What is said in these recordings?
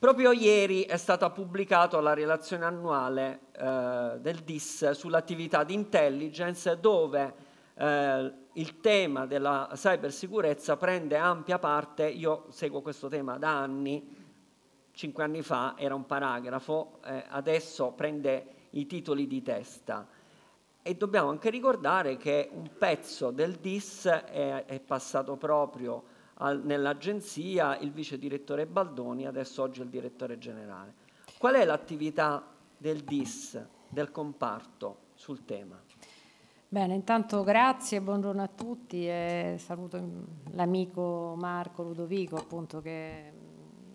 Proprio ieri è stata pubblicata la relazione annuale eh, del DIS sull'attività di intelligence dove eh, il tema della cybersicurezza prende ampia parte, io seguo questo tema da anni, cinque anni fa era un paragrafo, eh, adesso prende i titoli di testa. E dobbiamo anche ricordare che un pezzo del DIS è, è passato proprio nell'agenzia il vice direttore Baldoni, adesso oggi è il direttore generale. Qual è l'attività del DIS, del comparto sul tema? Bene, intanto grazie, buongiorno a tutti e saluto l'amico Marco Ludovico appunto che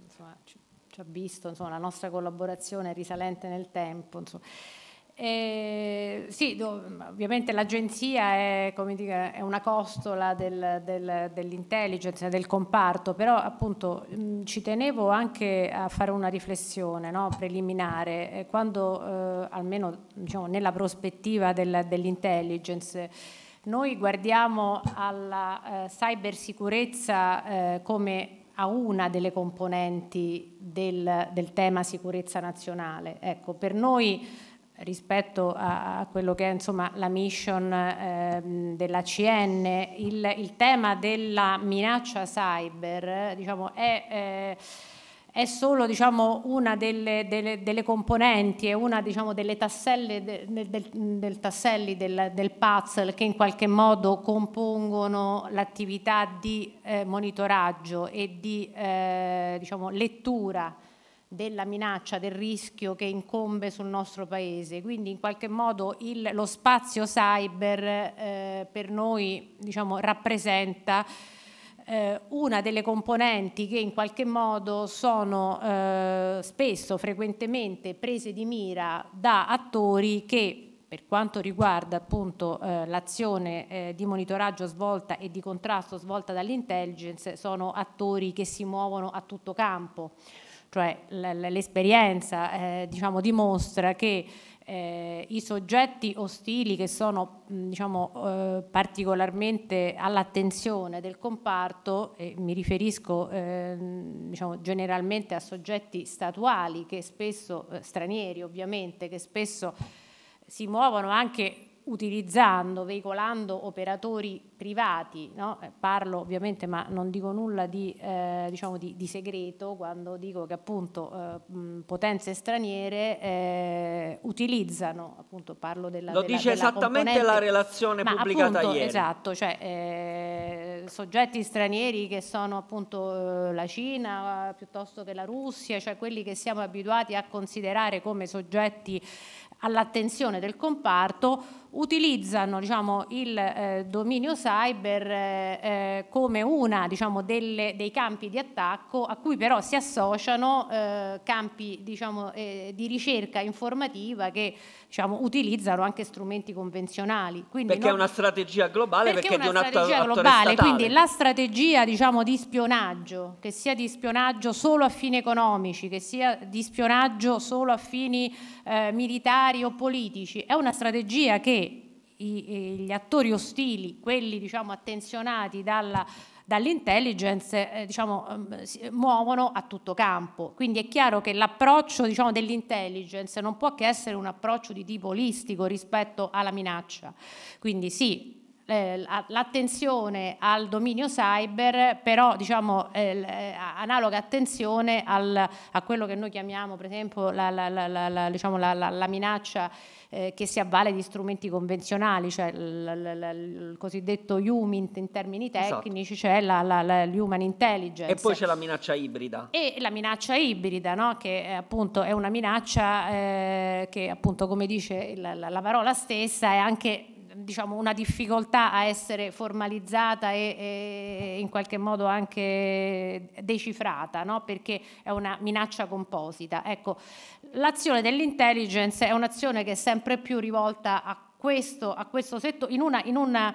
insomma, ci, ci, ha visto, insomma, la nostra collaborazione risalente nel tempo. Insomma. Eh, sì, ovviamente l'agenzia è, dire, è, una costola del, del, dell'intelligence, del comparto, però appunto mh, ci tenevo anche a fare una riflessione no, preliminare, eh, quando eh, almeno diciamo, nella prospettiva del, dell'intelligence noi guardiamo alla eh, cybersicurezza eh, come a una delle componenti del, tema sicurezza nazionale. Ecco, per noi rispetto a, a quello che è insomma, la mission eh, CN, il, il, tema della minaccia cyber diciamo, è... Eh, è solo diciamo, una delle, delle, delle, componenti, è una diciamo, delle tasselle del, del, del tasselli del, del, puzzle che in qualche modo compongono l'attività di eh, monitoraggio e di eh, diciamo, lettura della minaccia, del rischio che incombe sul nostro paese. Quindi in qualche modo il, lo spazio cyber eh, per noi diciamo, rappresenta eh, una delle componenti che in qualche modo sono eh, spesso, frequentemente prese di mira da attori che per quanto riguarda appunto eh, l'azione eh, di monitoraggio svolta e di contrasto svolta dall'intelligence sono attori che si muovono a tutto campo cioè l'esperienza eh, diciamo, dimostra che eh, i soggetti ostili che sono diciamo, eh, particolarmente all'attenzione del comparto, e mi riferisco eh, diciamo, generalmente a soggetti statuali che spesso, eh, stranieri ovviamente, che spesso si muovono anche utilizzando, veicolando operatori privati, no? Eh, parlo ovviamente ma non dico nulla di, eh, diciamo di, di segreto quando dico che appunto eh, potenze straniere eh, utilizzano, appunto parlo della... Lo della, dice della esattamente la relazione pubblicata appunto, ieri. Esatto, cioè eh, soggetti stranieri che sono appunto eh, la Cina piuttosto che la Russia, cioè quelli che siamo abituati a considerare come soggetti all'attenzione del comparto, utilizzano diciamo, il eh, dominio cyber eh, eh come uno diciamo, dei campi di attacco a cui però si associano eh, campi diciamo, eh, di ricerca informativa che diciamo, utilizzano anche strumenti convenzionali. Quindi perché non... è una strategia globale? Perché, perché è una strategia globale, quindi la strategia diciamo, di spionaggio, che sia di spionaggio solo a fini economici, che sia di spionaggio solo a fini eh, militari o politici, è una strategia che i, gli attori ostili, quelli diciamo, attenzionati dalla, dall'intelligence eh, diciamo, ehm, eh, muovono a tutto campo. Quindi è chiaro che l'approccio diciamo, dell'intelligence non può che essere un approccio di tipo olistico rispetto alla minaccia. Quindi sì, eh, l'attenzione al dominio cyber, però diciamo eh, eh, analoga attenzione al, a quello che noi chiamiamo per esempio la, la, la, diciamo, la minaccia eh, che si avvale di strumenti convenzionali, cioè il cosiddetto human in termini esatto. tecnici, esatto. cioè l'human intelligence. E poi c'è la minaccia ibrida. E la minaccia ibrida, no? che appunto è una minaccia eh, che appunto come dice la parola stessa è anche diciamo, una difficoltà a essere formalizzata e, e in qualche modo anche decifrata, no? perché è una minaccia composita. Ecco, l'azione dell'intelligence è un'azione che è sempre più rivolta a questo, a questo settore, in una, in una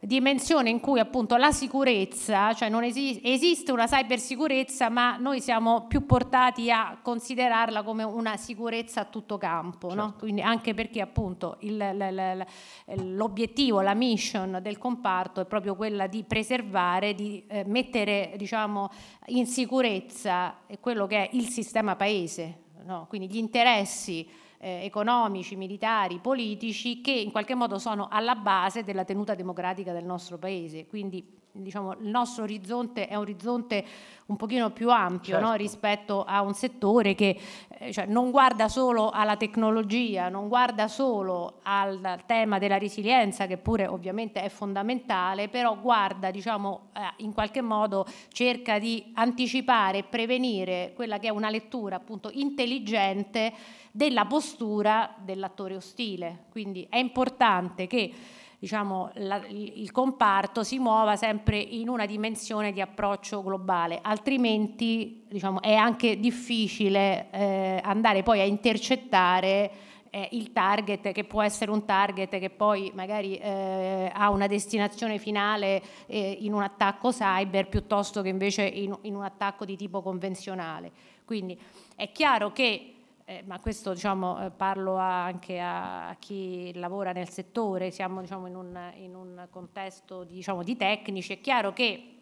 dimensione in cui appunto la sicurezza, cioè non esi esiste una cybersicurezza, ma noi siamo più portati a considerarla come una sicurezza a tutto campo, certo. no? Quindi anche perché appunto l'obiettivo, la mission del comparto è proprio quella di preservare, di eh, mettere diciamo, in sicurezza quello che è il sistema paese, no? quindi gli interessi eh, economici, militari, politici che in qualche modo sono alla base della tenuta democratica del nostro Paese. Quindi diciamo, il nostro orizzonte è un orizzonte un pochino più ampio certo. no? rispetto a un settore che eh, cioè, non guarda solo alla tecnologia, non guarda solo al, al, tema della resilienza, che pure ovviamente è fondamentale, però guarda, diciamo, eh, in qualche modo cerca di anticipare e prevenire quella che è una lettura appunto intelligente della postura dell'attore ostile. Quindi è importante che diciamo, la, il comparto si muova sempre in una dimensione di approccio globale, altrimenti diciamo, è anche difficile eh, andare poi a intercettare eh, il target che può essere un target che poi magari eh, ha una destinazione finale eh, in un attacco cyber piuttosto che invece in, in un attacco di tipo convenzionale. Quindi è chiaro che eh, ma questo diciamo, eh, parlo anche a, a, chi lavora nel settore, siamo diciamo, in, un, in, un, contesto di, diciamo, di, tecnici, è chiaro che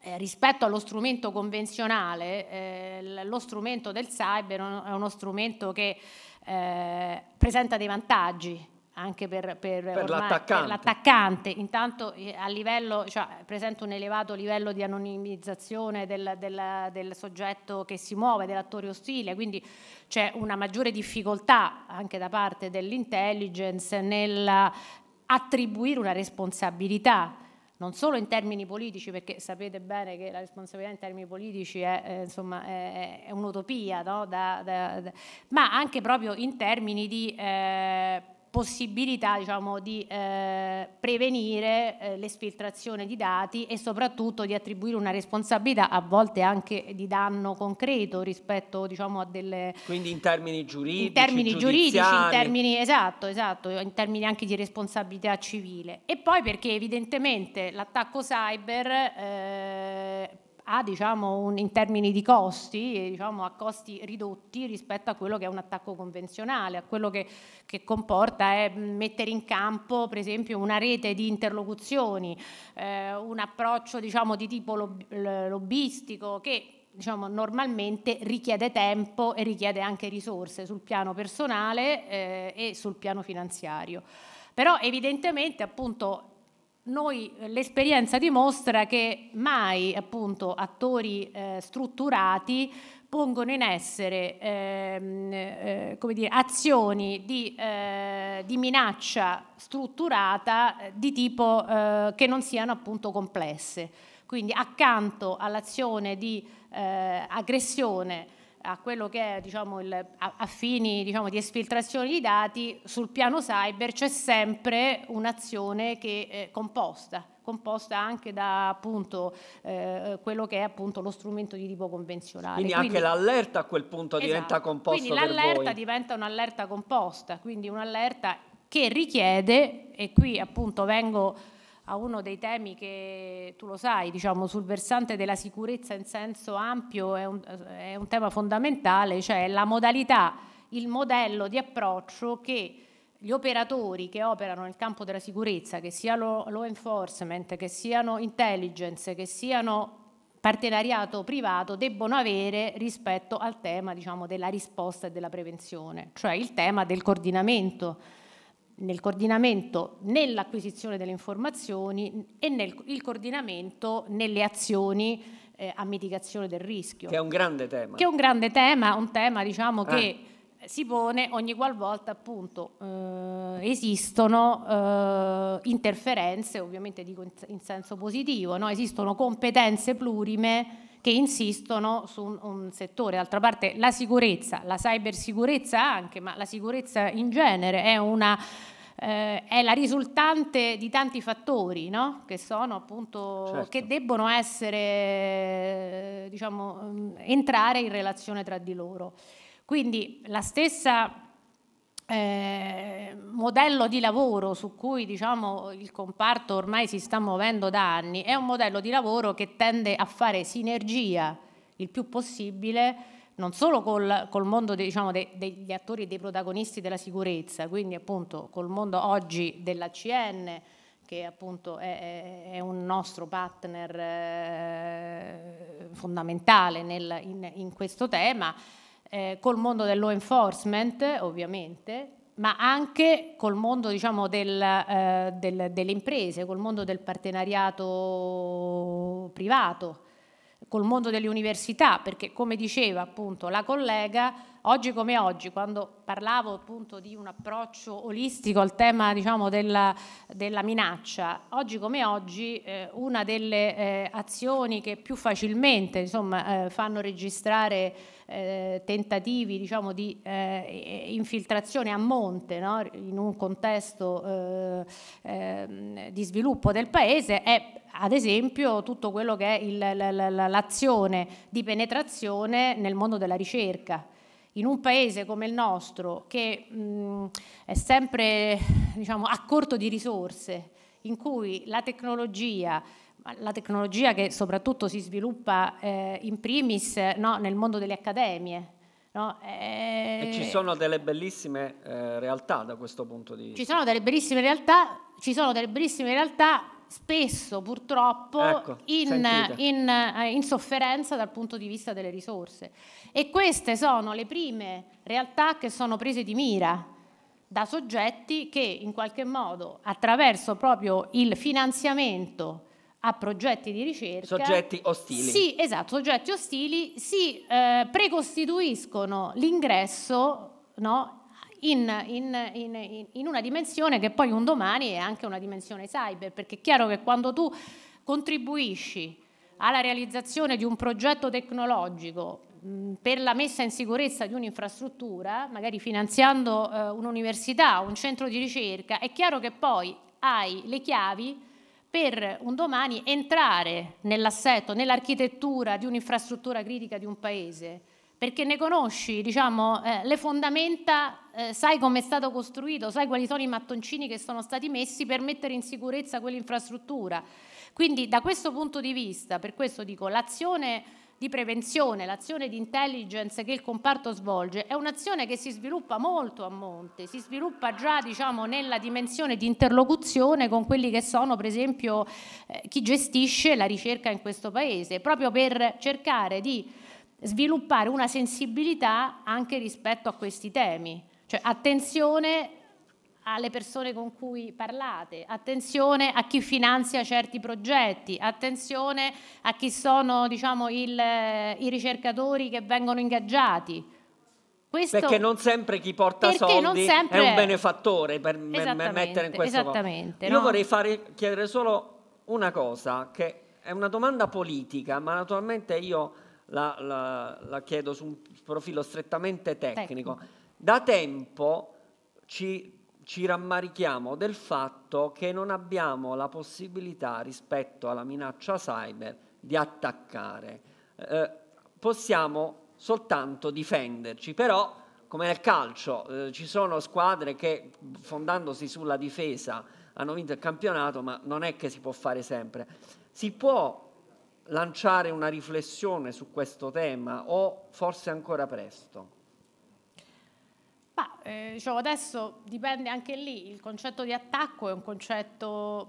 eh, rispetto allo strumento convenzionale, eh, lo strumento del cyber è uno strumento che eh, presenta dei vantaggi, anche per, per, per l'attaccante. Intanto eh, livello, cioè, presenta un elevato livello di anonimizzazione del, del, del soggetto che si muove, dell'attore ostile, quindi c'è una maggiore difficoltà anche da parte dell'intelligence nell'attribuire una responsabilità non solo in termini politici, perché sapete bene che la responsabilità in termini politici è, eh, insomma, è, è un'utopia, no? da, da, da, ma anche proprio in termini di eh, possibilità diciamo, di eh, prevenire eh, l'esfiltrazione di dati e soprattutto di attribuire una responsabilità a volte anche di danno concreto rispetto diciamo, a delle... Quindi in termini giuridici, in termini, giuridici, in termini esatto, esatto, in termini anche di responsabilità civile. E poi perché evidentemente l'attacco cyber... Eh, a, diciamo, un, in termini di costi, diciamo, a costi ridotti rispetto a quello che è un attacco convenzionale, a quello che, che comporta è eh, mettere in campo per esempio una rete di interlocuzioni, eh, un approccio diciamo, di tipo lob lobbistico che diciamo, normalmente richiede tempo e richiede anche risorse sul piano personale eh, e sul piano finanziario. Però evidentemente appunto noi eh, l'esperienza dimostra che mai appunto, attori eh, strutturati pongono in essere ehm, eh, dire, azioni di, eh, di, minaccia strutturata eh, di tipo eh, che non siano appunto complesse. Quindi accanto all'azione di aggressione a quello che è diciamo, il, a, a, fini diciamo, di esfiltrazione di dati, sul piano cyber c'è sempre un'azione che è composta, composta anche da appunto, eh, quello che è appunto, lo strumento di tipo convenzionale. Quindi, quindi anche l'allerta a quel punto esatto, diventa composta. Quindi l'allerta diventa un'allerta composta, quindi un'allerta che richiede, e qui appunto vengo a uno dei temi che tu lo sai, diciamo, sul versante della sicurezza in senso ampio è un, è un tema fondamentale, cioè la modalità, il modello di approccio che gli operatori che operano nel campo della sicurezza, che siano law enforcement, che siano intelligence, che siano partenariato privato debbono avere rispetto al tema diciamo, della risposta e della prevenzione, cioè il tema del coordinamento nel coordinamento nell'acquisizione delle informazioni e nel il coordinamento nelle azioni eh, a mitigazione del rischio. Che è un grande tema. Che è un grande tema, un tema diciamo, eh. che eh, si pone ogni qualvolta appunto eh, esistono eh, interferenze, ovviamente dico in, in senso positivo, no? esistono competenze plurime che insistono su un, un settore. D'altra parte la sicurezza, la cybersicurezza anche, ma la sicurezza in genere è una eh, è la risultante di tanti fattori no? che sono appunto certo. che debbono essere diciamo mm, entrare in relazione tra di loro quindi la stessa eh, modello di lavoro su cui diciamo, il comparto ormai si sta muovendo da anni è un modello di lavoro che tende a fare sinergia il più possibile non solo col, col mondo diciamo, de, degli attori, e dei protagonisti della sicurezza, quindi appunto col mondo oggi dell'ACN che appunto è, è, un nostro partner eh, fondamentale nel, in, in questo tema, eh, col mondo del law enforcement ovviamente, ma anche col mondo diciamo, del, eh, del, delle imprese, col mondo del partenariato privato, col mondo delle università, perché come diceva appunto la collega, oggi come oggi, quando parlavo appunto di un approccio olistico al tema diciamo, della, della, minaccia, oggi come oggi eh, una delle eh, azioni che più facilmente insomma, eh, fanno registrare eh, tentativi diciamo, di eh, infiltrazione a monte no? in un contesto eh, ehm, di sviluppo del paese è ad esempio tutto quello che è l'azione di penetrazione nel mondo della ricerca in un paese come il nostro che mh, è sempre diciamo, a corto di risorse, in cui la tecnologia la tecnologia che soprattutto si sviluppa eh, in primis no, nel mondo delle accademie. No? E... Eh, e... ci sono delle bellissime eh, realtà da questo punto di vista. Ci sono delle bellissime realtà, ci sono delle bellissime realtà spesso purtroppo ecco, in, in, eh, in, sofferenza dal punto di vista delle risorse. E queste sono le prime realtà che sono prese di mira da soggetti che in qualche modo attraverso proprio il finanziamento a progetti di ricerca. Soggetti ostili. Sì, esatto, soggetti ostili si eh, precostituiscono l'ingresso no, in, in, in, in, una dimensione che poi un domani è anche una dimensione cyber, perché è chiaro che quando tu contribuisci alla realizzazione di un progetto tecnologico mm, per la messa in sicurezza di un'infrastruttura, magari finanziando eh, un'università, un centro di ricerca, è chiaro che poi hai le chiavi per un domani entrare nell'assetto, nell'architettura di un'infrastruttura critica di un paese, perché ne conosci diciamo, eh, le fondamenta, eh, sai come è stato costruito, sai quali sono i mattoncini che sono stati messi per mettere in sicurezza quell'infrastruttura. Quindi da questo punto di vista, per questo dico, l'azione di prevenzione, l'azione di intelligence che il comparto svolge, è un'azione che si sviluppa molto a monte, si sviluppa già diciamo, nella dimensione di interlocuzione con quelli che sono per esempio eh, chi gestisce la ricerca in questo Paese, proprio per cercare di sviluppare una sensibilità anche rispetto a questi temi. Cioè attenzione alle persone con cui parlate, attenzione a chi finanzia certi progetti, attenzione a chi sono diciamo, il, i ricercatori che vengono ingaggiati. Questo perché non sempre chi porta soldi è un benefattore per mettere in questo Esattamente. No? Io vorrei fare, chiedere solo una cosa, che è una domanda politica, ma naturalmente io la, la, la chiedo su un profilo strettamente tecnico. tecnico. Da tempo ci ci rammarichiamo del fatto che non abbiamo la possibilità rispetto alla minaccia cyber di attaccare. Eh, possiamo soltanto difenderci, però come nel calcio eh, ci sono squadre che fondandosi sulla difesa hanno vinto il campionato, ma non è che si può fare sempre. Si può lanciare una riflessione su questo tema o forse ancora presto? eh, diciamo adesso dipende anche lì, il concetto di attacco è un concetto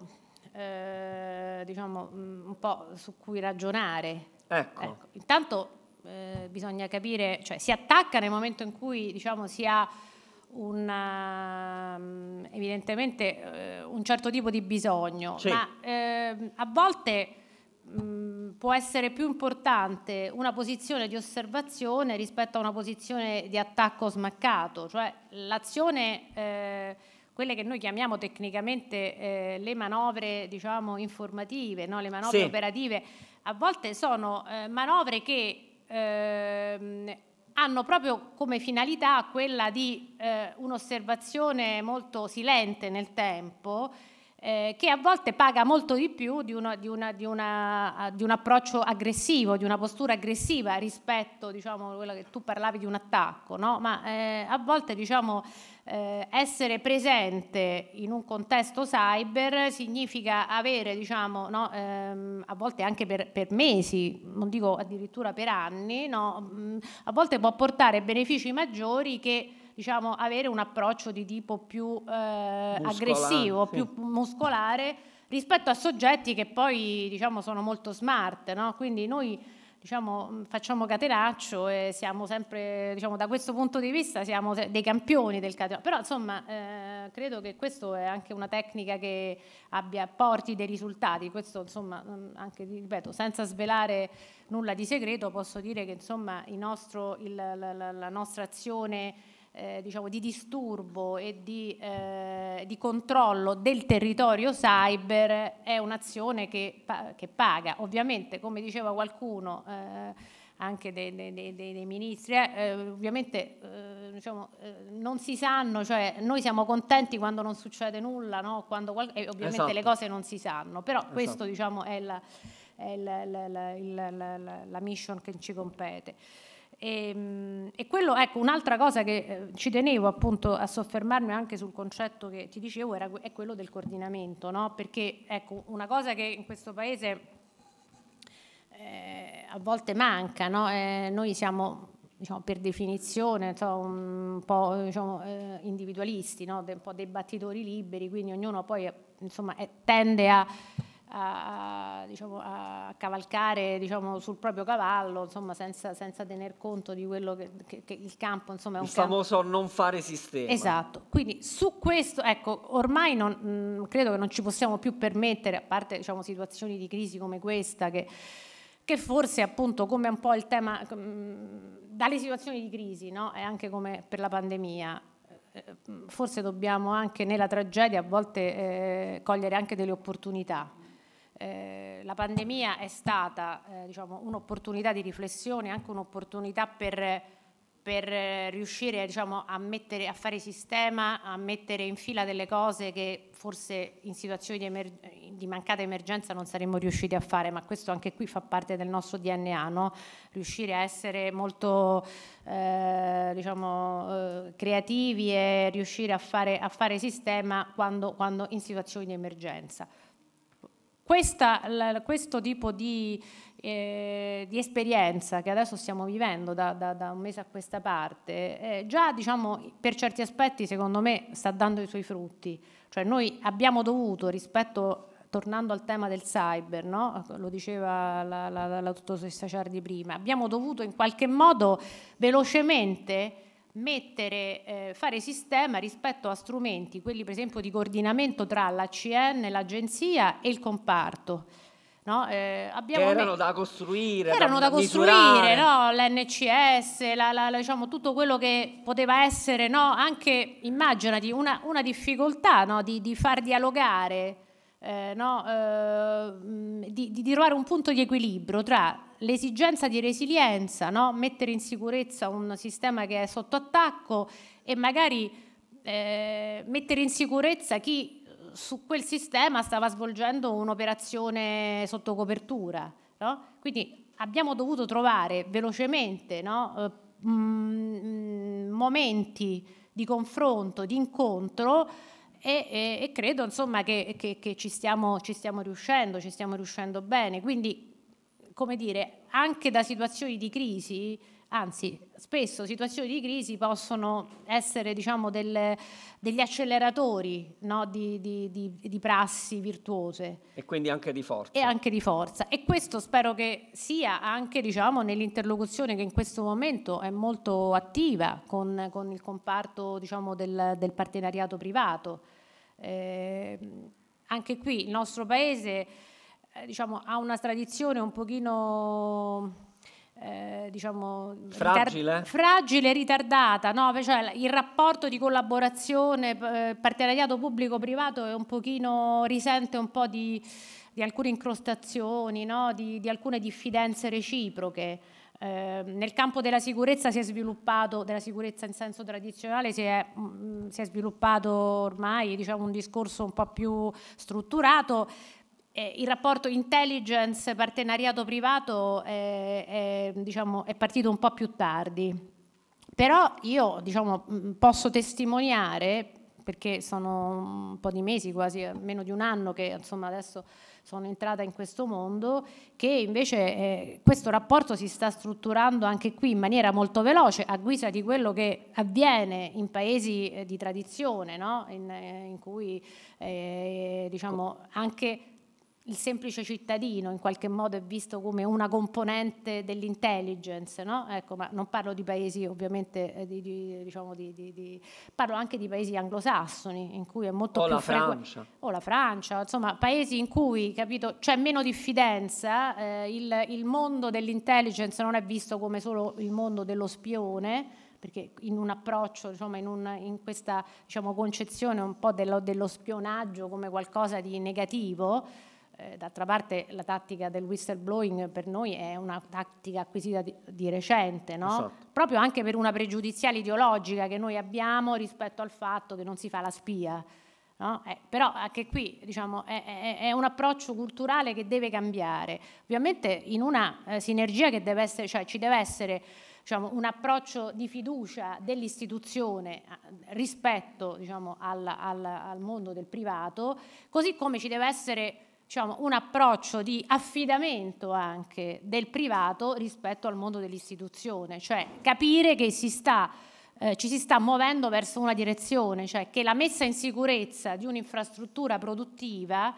eh, diciamo, mm, un po' su cui ragionare. Ecco. ecco. Intanto eh, bisogna capire, cioè si attacca nel momento in cui diciamo, si ha una, mm, evidentemente eh, un certo tipo di bisogno, sì. ma ehm, a volte... Mh, mm, può essere più importante una posizione di osservazione rispetto a una posizione di attacco smaccato, cioè l'azione, eh, quelle che noi chiamiamo tecnicamente eh, le manovre diciamo, informative, no? le manovre sì. operative, a volte sono eh, manovre che ehm, hanno proprio come finalità quella di eh, un'osservazione molto silente nel tempo, eh, che a volte paga molto di più di, una, di, una, di, una, eh, di, un approccio aggressivo, di una postura aggressiva rispetto, diciamo, a quello che tu parlavi di un attacco, no? ma eh, a volte diciamo, eh, essere presente in un contesto cyber significa avere, diciamo, no, ehm, a volte anche per, per, mesi, non dico addirittura per anni, no, mm, a volte può portare benefici maggiori che diciamo, avere un approccio di tipo più eh, aggressivo, sì. più muscolare rispetto a soggetti che poi diciamo, sono molto smart. No? Quindi noi diciamo, facciamo catenaccio e siamo sempre, diciamo, da questo punto di vista siamo dei campioni del catenaccio. Però insomma eh, credo che questa è anche una tecnica che abbia, porti dei risultati. Questo insomma, mm, anche ripeto, senza svelare nulla di segreto, posso dire che insomma, il nostro, il, la, la, la nostra azione eh, diciamo, di disturbo e di, eh, di, controllo del territorio cyber è un'azione che, che, paga. Ovviamente, come diceva qualcuno, eh, anche dei, dei, dei, dei ministri, eh, eh, ovviamente eh, diciamo, eh, non si sanno, cioè noi siamo contenti quando non succede nulla, no? quando qual- eh, ovviamente esatto. le cose non si sanno, però esatto. questo diciamo, è, la, è la, la, la mission che ci compete. E, ehm, e quello, ecco, un'altra cosa che eh, ci tenevo appunto a soffermarmi anche sul concetto che ti dicevo era, è quello del coordinamento, no? perché ecco, una cosa che in questo paese eh, a volte manca, no? eh, noi siamo Diciamo, per definizione so, un po' diciamo, eh, individualisti, no? De, un po' dei battitori liberi, quindi ognuno poi insomma, è, eh, tende a a, a, diciamo, a cavalcare diciamo, sul proprio cavallo, insomma, senza, senza, tener conto di quello che, che, che il campo insomma, è un il famoso campo. non fare sistema. Esatto, quindi su questo, ecco, ormai non, mh, mm, credo che non ci possiamo più permettere, a parte diciamo, situazioni di crisi come questa, che, che forse appunto come un po' il tema, mh, mm, dalle situazioni di crisi, no? e anche come per la pandemia, eh, forse dobbiamo anche nella tragedia a volte eh, cogliere anche delle opportunità eh, la pandemia è stata eh, diciamo, un'opportunità di riflessione, anche un'opportunità per, per riuscire diciamo, a, mettere, a, fare sistema, a mettere in fila delle cose che forse in situazioni di, emer di mancata emergenza non saremmo riusciti a fare, ma questo anche qui fa parte del nostro DNA, no? riuscire a essere molto eh, diciamo, eh, creativi e riuscire a fare, a fare sistema quando, quando in situazioni di emergenza. Questa, la, questo tipo di, eh, di, esperienza che adesso stiamo vivendo da, da, da un mese a questa parte, eh, già diciamo, per certi aspetti secondo me sta dando i suoi frutti. Cioè noi abbiamo dovuto rispetto, tornando al tema del cyber, no? lo diceva la, la, la, la prima, abbiamo dovuto in qualche modo velocemente mettere, eh, fare sistema rispetto a strumenti, quelli per esempio di coordinamento tra la CN, l'agenzia e il comparto. No? Eh, erano da costruire, erano da, da costruire no? l'NCS, la, la, la, diciamo, tutto quello che poteva essere no? anche, immaginati, una, una difficoltà di, di, far dialogare, eh, eh, di, di trovare un punto di equilibrio tra l'esigenza di resilienza, no? mettere in sicurezza un sistema che è sotto attacco e magari eh, mettere in sicurezza chi eh, su quel sistema stava svolgendo un'operazione sotto copertura. No? Quindi abbiamo dovuto trovare velocemente no? eh, mm, mm, momenti di confronto, di incontro e, e, e credo insomma, che, che, che ci, stiamo, ci stiamo riuscendo, ci stiamo riuscendo bene. Quindi come dire, anche da situazioni di crisi, anzi spesso situazioni di crisi possono essere diciamo, del, degli acceleratori no? di, di, di, di, prassi virtuose. E quindi anche di forza. E anche di forza. E questo spero che sia anche diciamo, nell'interlocuzione che in questo momento è molto attiva con, con il comparto diciamo, del, del, partenariato privato. Eh, anche qui il nostro Paese eh, diciamo, ha una tradizione un pochino... Eh, diciamo fragile, ritar fragile ritardata no? cioè, il rapporto di collaborazione eh, partenariato pubblico-privato un pochino, risente un po' di, di alcune incrostazioni no? di, di, alcune diffidenze reciproche eh, nel campo della sicurezza si è sviluppato, della sicurezza in senso tradizionale, si è, mh, mm, mm, si è sviluppato ormai diciamo, un discorso un po' più strutturato, eh, il rapporto intelligence partenariato privato eh, eh, diciamo, è partito un po' più tardi, però io diciamo, mm, posso testimoniare, perché sono un po' di mesi, quasi eh, meno di un anno che insomma, adesso sono entrata in questo mondo, che invece eh, questo rapporto si sta strutturando anche qui in maniera molto veloce, a guisa di quello che avviene in paesi eh, di tradizione, no? in, in, cui diciamo, anche il semplice cittadino in qualche modo è visto come una componente dell'intelligence, no? ecco, ma non parlo di paesi ovviamente, eh, di, di, diciamo di, parlo anche di paesi anglosassoni in cui è molto o più frequente, o la Francia, insomma paesi in cui capito, c'è meno diffidenza, eh, il, il mondo dell'intelligence non è visto come solo il mondo dello spione, perché in un approccio, insomma, in, un, in questa diciamo, concezione un po' dello, dello spionaggio come qualcosa di negativo, eh, d'altra parte la tattica del whistleblowing per noi è una tattica acquisita di, di recente, no? esatto. proprio anche per una pregiudiziale ideologica che noi abbiamo rispetto al fatto che non si fa la spia. No? Eh, però anche qui diciamo, è, è, è, un approccio culturale che deve cambiare, ovviamente in una eh, sinergia che deve essere, cioè ci deve essere diciamo, un approccio di fiducia dell'istituzione eh, rispetto diciamo, al, al, al mondo del privato, così come ci deve essere diciamo, un approccio di affidamento anche del privato rispetto al mondo dell'istituzione, cioè capire che si sta, eh, ci si sta muovendo verso una direzione, cioè che la messa in sicurezza di un'infrastruttura produttiva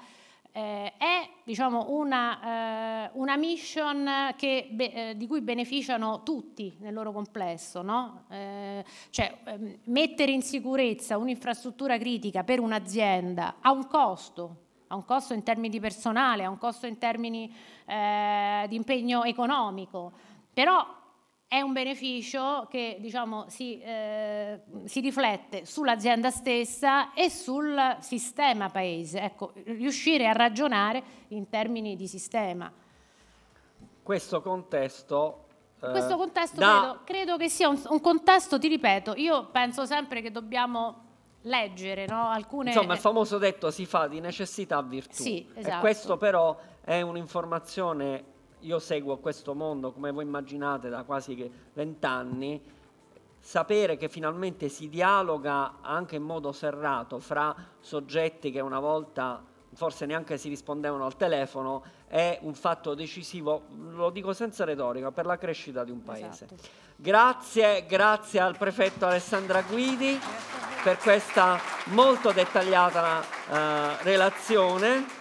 eh, è diciamo, una, eh, una, mission che, be, eh, di cui beneficiano tutti nel loro complesso. No? Eh, cioè, ehm, mettere in sicurezza un'infrastruttura critica per un'azienda ha un costo ha un costo in termini di personale, ha un costo in termini eh, di impegno economico, però è un beneficio che diciamo, si, eh, si, riflette sull'azienda stessa e sul sistema paese, ecco, riuscire a ragionare in termini di sistema. Questo contesto... Eh, Questo contesto da... credo, credo, che sia un, un contesto, ti ripeto, io penso sempre che dobbiamo leggere no? alcune... Insomma, il eh, famoso detto si fa di necessità virtù. Sì, esatto. E questo però è un'informazione... Io seguo questo mondo, come voi immaginate, da quasi vent'anni. Sapere che finalmente si dialoga anche in modo serrato fra soggetti che una volta forse neanche si rispondevano al telefono, è un fatto decisivo, lo dico senza retorica, per la crescita di un paese. Esatto. Grazie, grazie al prefetto Alessandra Guidi per questa molto dettagliata uh, relazione.